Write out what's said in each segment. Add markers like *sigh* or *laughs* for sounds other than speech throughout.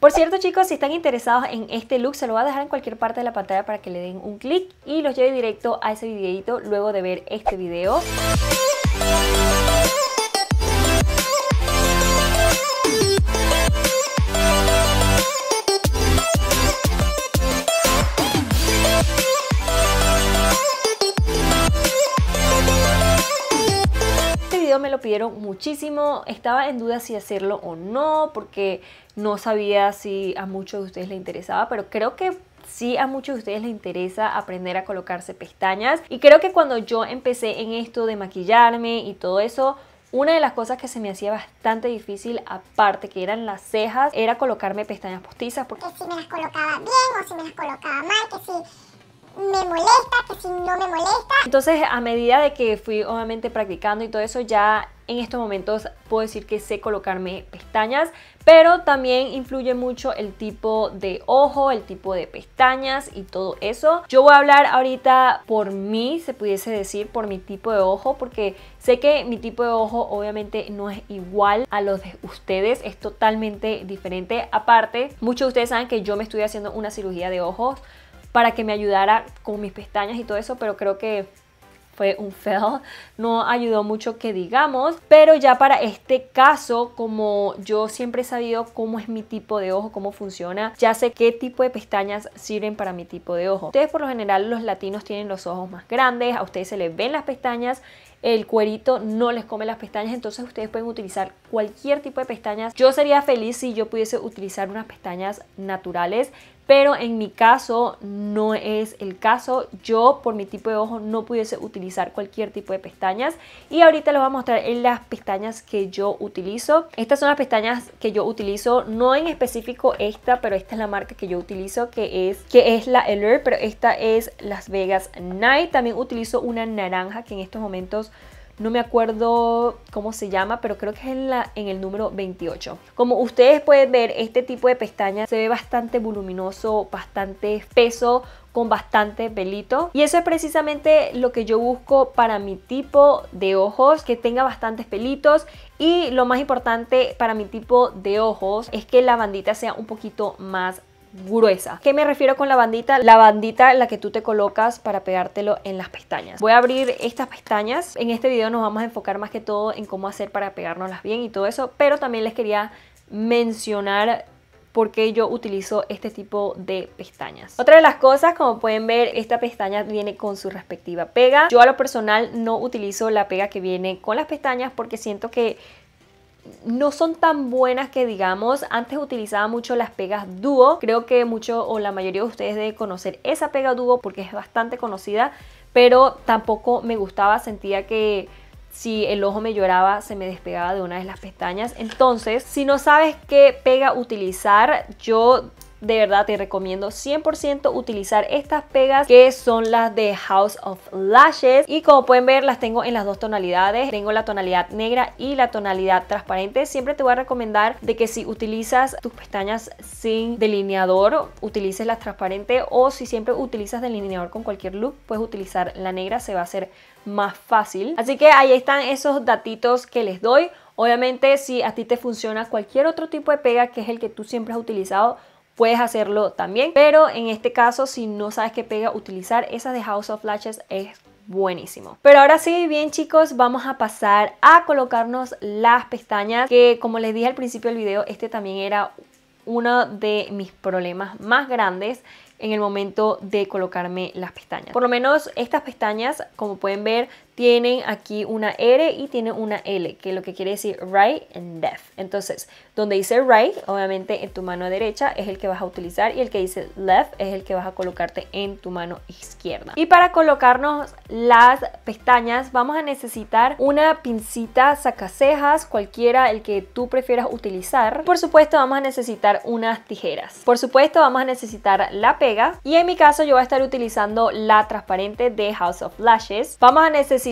Por cierto, chicos, si están interesados en este look, se lo voy a dejar en cualquier parte de la pantalla para que le den un clic y los lleve directo a ese videito luego de ver este video. me lo pidieron muchísimo. Estaba en duda si hacerlo o no, porque no sabía si a muchos de ustedes les interesaba, pero creo que sí a muchos de ustedes les interesa aprender a colocarse pestañas. Y creo que cuando yo empecé en esto de maquillarme y todo eso, una de las cosas que se me hacía bastante difícil, aparte que eran las cejas, era colocarme pestañas postizas. Porque si me las colocaba bien o si me las colocaba mal, que si me molesta, que si no me molesta. Entonces, a medida de que fui obviamente practicando y todo eso, ya en estos momentos puedo decir que sé colocarme pestañas, pero también influye mucho el tipo de ojo, el tipo de pestañas y todo eso. Yo voy a hablar ahorita por mí, se pudiese decir, por mi tipo de ojo, porque sé que mi tipo de ojo obviamente no es igual a los de ustedes, es totalmente diferente. Aparte, muchos de ustedes saben que yo me estoy haciendo una cirugía de ojos, para que me ayudara con mis pestañas y todo eso, pero creo que fue un fail, no ayudó mucho que digamos, pero ya para este caso, como yo siempre he sabido cómo es mi tipo de ojo, cómo funciona, ya sé qué tipo de pestañas sirven para mi tipo de ojo. Ustedes por lo general los latinos tienen los ojos más grandes, a ustedes se les ven las pestañas, el cuerito no les come las pestañas, entonces ustedes pueden utilizar cualquier tipo de pestañas. Yo sería feliz si yo pudiese utilizar unas pestañas naturales pero en mi caso no es el caso. Yo por mi tipo de ojo no pudiese utilizar cualquier tipo de pestañas y ahorita les voy a mostrar en las pestañas que yo utilizo. Estas son las pestañas que yo utilizo, no en específico esta, pero esta es la marca que yo utilizo que es, que es la Allure, pero esta es Las Vegas Night. También utilizo una naranja que en estos momentos no me acuerdo cómo se llama, pero creo que es en, la, en el número 28. Como ustedes pueden ver, este tipo de pestaña se ve bastante voluminoso, bastante espeso, con bastante pelito y eso es precisamente lo que yo busco para mi tipo de ojos que tenga bastantes pelitos y lo más importante para mi tipo de ojos es que la bandita sea un poquito más gruesa. ¿Qué me refiero con la bandita? La bandita la que tú te colocas para pegártelo en las pestañas. Voy a abrir estas pestañas. En este video nos vamos a enfocar más que todo en cómo hacer para pegárnoslas bien y todo eso, pero también les quería mencionar por qué yo utilizo este tipo de pestañas. Otra de las cosas, como pueden ver, esta pestaña viene con su respectiva pega. Yo a lo personal no utilizo la pega que viene con las pestañas porque siento que no son tan buenas que digamos. Antes utilizaba mucho las pegas Duo Creo que mucho o la mayoría de ustedes debe conocer esa pega Duo porque es bastante conocida, pero tampoco me gustaba, sentía que si el ojo me lloraba, se me despegaba de una de las pestañas. Entonces, si no sabes qué pega utilizar, yo de verdad te recomiendo 100% utilizar estas pegas que son las de House of Lashes. Y como pueden ver, las tengo en las dos tonalidades. Tengo la tonalidad negra y la tonalidad transparente. Siempre te voy a recomendar de que si utilizas tus pestañas sin delineador, utilices las transparentes o si siempre utilizas delineador con cualquier look, puedes utilizar la negra, se va a hacer más fácil. Así que ahí están esos datitos que les doy. Obviamente si a ti te funciona cualquier otro tipo de pega que es el que tú siempre has utilizado, puedes hacerlo también. Pero en este caso, si no sabes qué pega utilizar, esas de House of Lashes es buenísimo. Pero ahora sí, bien chicos, vamos a pasar a colocarnos las pestañas, que como les dije al principio del video, este también era uno de mis problemas más grandes en el momento de colocarme las pestañas. Por lo menos estas pestañas, como pueden ver, tienen aquí una R y tienen una L, que lo que quiere decir right and left. Entonces, donde dice right, obviamente en tu mano derecha es el que vas a utilizar y el que dice left es el que vas a colocarte en tu mano izquierda. Y para colocarnos las pestañas vamos a necesitar una pincita sacacejas, cualquiera el que tú prefieras utilizar. Por supuesto vamos a necesitar unas tijeras. Por supuesto vamos a necesitar la pega y en mi caso yo voy a estar utilizando la transparente de House of Lashes. Vamos a necesitar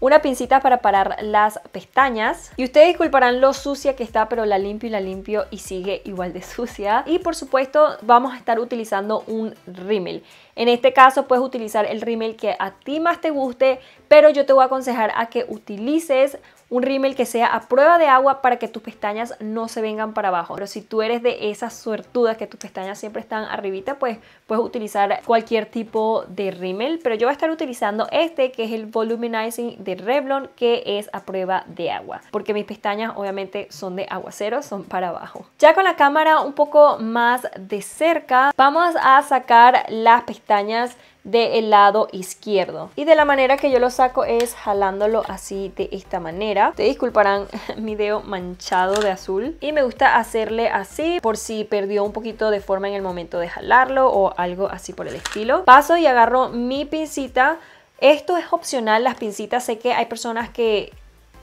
una pincita para parar las pestañas. Y ustedes disculparán lo sucia que está, pero la limpio y la limpio y sigue igual de *laughs* sucia. Y por supuesto vamos a estar utilizando un rímel. En este caso puedes utilizar el rímel que a ti más te guste, pero yo te voy a aconsejar a que utilices un rímel que sea a prueba de agua para que tus pestañas no se vengan para abajo. Pero si tú eres de esas suertudas que tus pestañas siempre están arribita, pues puedes utilizar cualquier tipo de rímel. Pero yo voy a estar utilizando este que es el Voluminizing de Revlon que es a prueba de agua. Porque mis pestañas obviamente son de aguacero, son para abajo. Ya con la cámara un poco más de cerca, vamos a sacar las pestañas de el lado izquierdo. Y de la manera que yo lo saco es jalándolo así de esta manera. Te disculparán *laughs* mi dedo manchado de azul. Y me gusta hacerle así por si perdió un poquito de forma en el momento de jalarlo o algo así por el estilo. Paso y agarro mi pincita esto es opcional, las pincitas, sé que hay personas que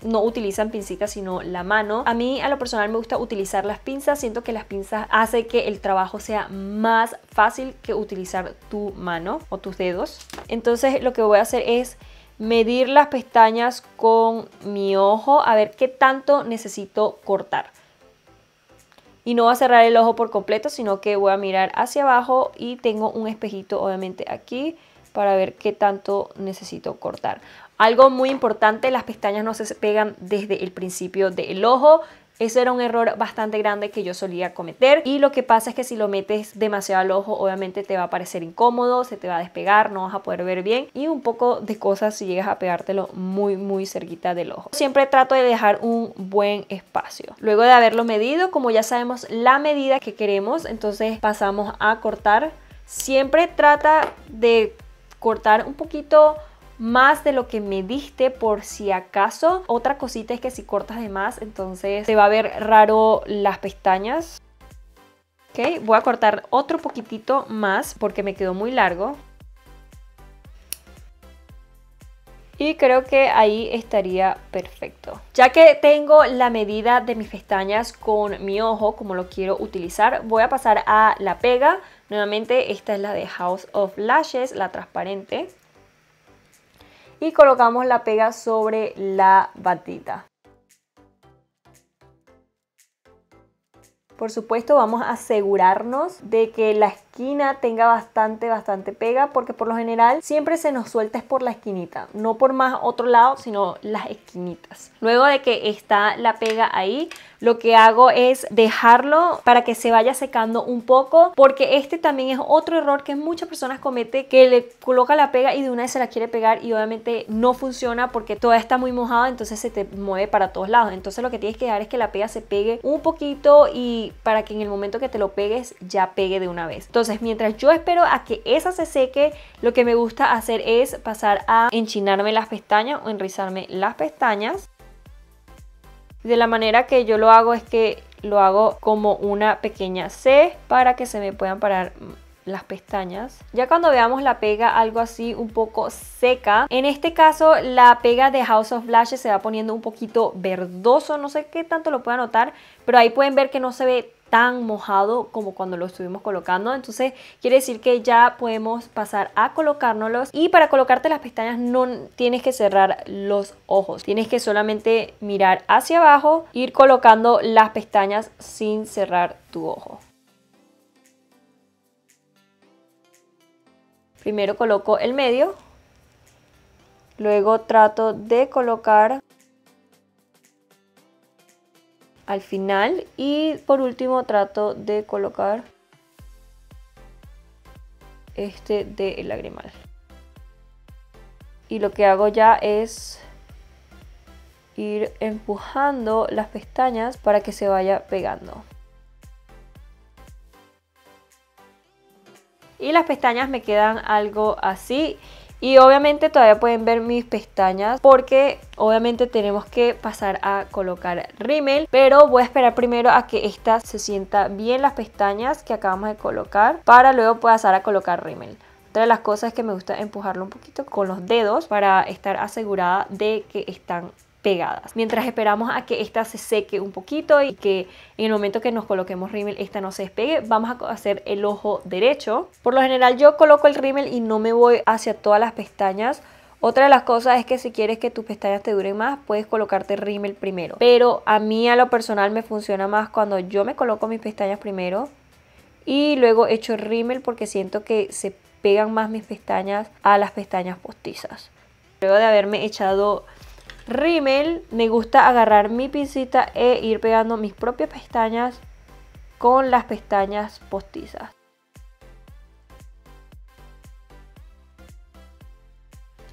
no utilizan pincitas sino la mano. A mí a lo personal me gusta utilizar las pinzas, siento que las pinzas hace que el trabajo sea más fácil que utilizar tu mano o tus dedos. Entonces lo que voy a hacer es medir las pestañas con mi ojo a ver qué tanto necesito cortar. Y no voy a cerrar el ojo por completo, sino que voy a mirar hacia abajo y tengo un espejito obviamente aquí para ver qué tanto necesito cortar. Algo muy importante, las pestañas no se pegan desde el principio del ojo. Ese era un error bastante grande que yo solía cometer y lo que pasa es que si lo metes demasiado al ojo obviamente te va a parecer incómodo, se te va a despegar, no vas a poder ver bien y un poco de cosas si llegas a pegártelo muy muy cerquita del ojo. Siempre trato de dejar un buen espacio. Luego de haberlo medido, como ya sabemos la medida que queremos, entonces pasamos a cortar. Siempre trata de cortar un poquito más de lo que me diste por si acaso. Otra cosita es que si cortas de más, entonces te va a ver raro las pestañas. Ok, voy a cortar otro poquitito más porque me quedó muy largo. Y creo que ahí estaría perfecto. Ya que tengo la medida de mis pestañas con mi ojo, como lo quiero utilizar, voy a pasar a la pega. Nuevamente esta es la de House of Lashes, la transparente. Y colocamos la pega sobre la batita. Por supuesto vamos a asegurarnos de que la tenga bastante, bastante pega, porque por lo general siempre se nos suelta es por la esquinita, no por más otro lado, sino las esquinitas. Luego de que está la pega ahí, lo que hago es dejarlo para que se vaya secando un poco, porque este también es otro error que muchas personas cometen, que le coloca la pega y de una vez se la quiere pegar y obviamente no funciona porque toda está muy mojada, entonces se te mueve para todos lados. Entonces lo que tienes que dar es que la pega se pegue un poquito y para que en el momento que te lo pegues ya pegue de una vez. Entonces, mientras yo espero a que esa se seque, lo que me gusta hacer es pasar a enchinarme las pestañas o enrizarme las pestañas. De la manera que yo lo hago es que lo hago como una pequeña C para que se me puedan parar las pestañas. Ya cuando veamos la pega algo así un poco seca, en este caso la pega de House of Lashes se va poniendo un poquito verdoso, no sé qué tanto lo pueda notar, pero ahí pueden ver que no se ve tan mojado como cuando lo estuvimos colocando. Entonces quiere decir que ya podemos pasar a colocárnoslos. Y para colocarte las pestañas no tienes que cerrar los ojos. Tienes que solamente mirar hacia abajo, ir colocando las pestañas sin cerrar tu ojo. Primero coloco el medio. Luego trato de colocar al final y por último trato de colocar este de lagrimal y lo que hago ya es ir empujando las pestañas para que se vaya pegando y las pestañas me quedan algo así y obviamente todavía pueden ver mis pestañas porque obviamente tenemos que pasar a colocar rímel. Pero voy a esperar primero a que esta se sienta bien las pestañas que acabamos de colocar para luego pasar a colocar rímel. Otra de las cosas es que me gusta empujarlo un poquito con los dedos para estar asegurada de que están pegadas. Mientras esperamos a que esta se seque un poquito y que en el momento que nos coloquemos rímel esta no se despegue, vamos a hacer el ojo derecho. Por lo general yo coloco el rímel y no me voy hacia todas las pestañas. Otra de las cosas es que si quieres que tus pestañas te duren más, puedes colocarte rímel primero. Pero a mí a lo personal me funciona más cuando yo me coloco mis pestañas primero y luego echo rímel porque siento que se pegan más mis pestañas a las pestañas postizas. Luego de haberme echado Rimmel, me gusta agarrar mi pincita e ir pegando mis propias pestañas con las pestañas postizas.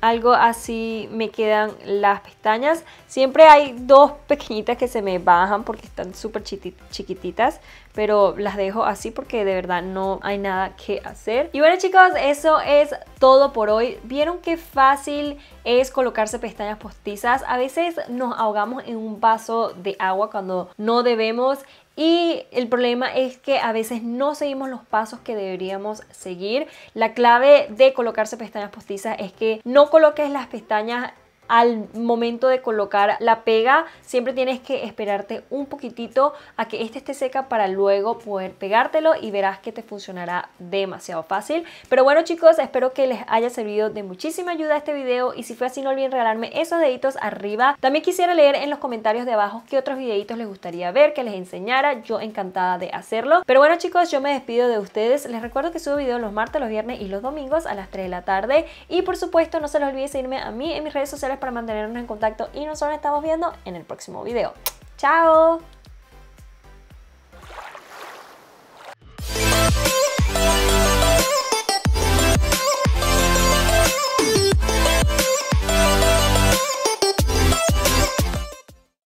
algo así me quedan las pestañas. Siempre hay dos pequeñitas que se me bajan porque están súper chiquititas, pero las dejo así porque de verdad no hay nada que hacer. Y bueno chicos, eso es todo por hoy. ¿Vieron qué fácil es colocarse pestañas postizas? A veces nos ahogamos en un vaso de agua cuando no debemos y el problema es que a veces no seguimos los pasos que deberíamos seguir. La clave de colocarse pestañas postizas es que no coloques las pestañas al momento de colocar la pega, siempre tienes que esperarte un poquitito a que este esté seca para luego poder pegártelo y verás que te funcionará demasiado fácil. Pero bueno chicos, espero que les haya servido de muchísima ayuda este video y si fue así no olviden regalarme esos deditos arriba. También quisiera leer en los comentarios de abajo qué otros videitos les gustaría ver, que les enseñara, yo encantada de hacerlo. Pero bueno chicos, yo me despido de ustedes, les recuerdo que subo videos los martes, los viernes y los domingos a las 3 de la tarde y por supuesto no se les olvide seguirme a mí en mis redes sociales para mantenernos en contacto y nos estamos viendo en el próximo video. ¡Chao!